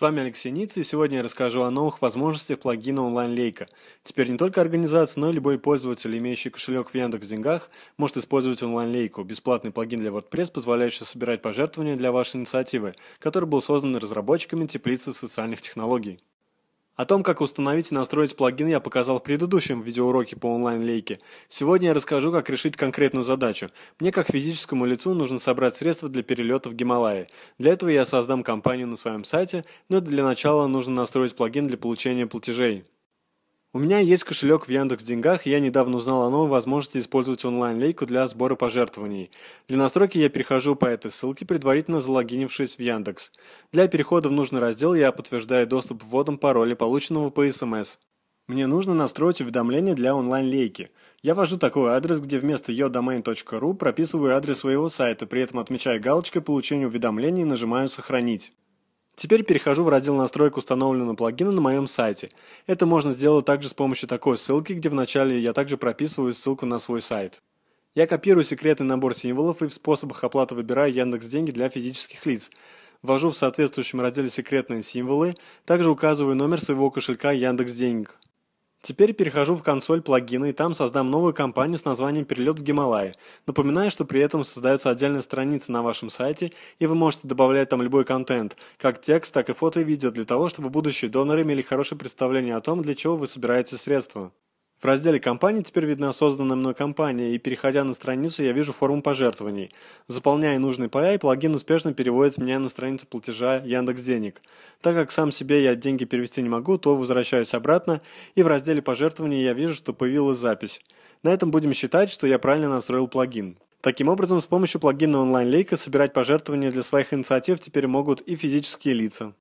С вами Алексей Ниц, и сегодня я расскажу о новых возможностях плагина онлайн-лейка. Теперь не только организация, но и любой пользователь, имеющий кошелек в Яндекс Деньгах, может использовать онлайн-лейку, бесплатный плагин для WordPress, позволяющий собирать пожертвования для вашей инициативы, который был создан разработчиками теплицы социальных технологий. О том, как установить и настроить плагин, я показал в предыдущем видеоуроке по онлайн-лейке. Сегодня я расскажу, как решить конкретную задачу. Мне, как физическому лицу, нужно собрать средства для перелета в Гималайи. Для этого я создам компанию на своем сайте, но для начала нужно настроить плагин для получения платежей. У меня есть кошелек в Яндекс Деньгах, и я недавно узнал о новой возможности использовать онлайн-лейку для сбора пожертвований. Для настройки я перехожу по этой ссылке, предварительно залогинившись в Яндекс. Для перехода в нужный раздел я подтверждаю доступ вводом пароля, полученного по СМС. Эм Мне нужно настроить уведомления для онлайн-лейки. Я ввожу такой адрес, где вместо yodomain.ru прописываю адрес своего сайта, при этом отмечаю галочкой «Получение уведомлений» и нажимаю «Сохранить». Теперь перехожу в раздел настроек установленного плагина на моем сайте. Это можно сделать также с помощью такой ссылки, где вначале я также прописываю ссылку на свой сайт. Я копирую секретный набор символов и в способах оплаты выбираю Яндекс Деньги для физических лиц. Ввожу в соответствующем разделе секретные символы, также указываю номер своего кошелька Яндекс Денег. Теперь перехожу в консоль плагина и там создам новую компанию с названием «Перелет в Гималайи». Напоминаю, что при этом создается отдельная страница на вашем сайте, и вы можете добавлять там любой контент, как текст, так и фото и видео, для того, чтобы будущие доноры имели хорошее представление о том, для чего вы собираете средства. В разделе «Компании» теперь видна созданная мной компания, и переходя на страницу, я вижу форму пожертвований. Заполняя нужные поля, и плагин успешно переводит меня на страницу платежа Яндекс Денег. Так как сам себе я деньги перевести не могу, то возвращаюсь обратно, и в разделе «Пожертвования» я вижу, что появилась запись. На этом будем считать, что я правильно настроил плагин. Таким образом, с помощью плагина онлайн-лейка собирать пожертвования для своих инициатив теперь могут и физические лица.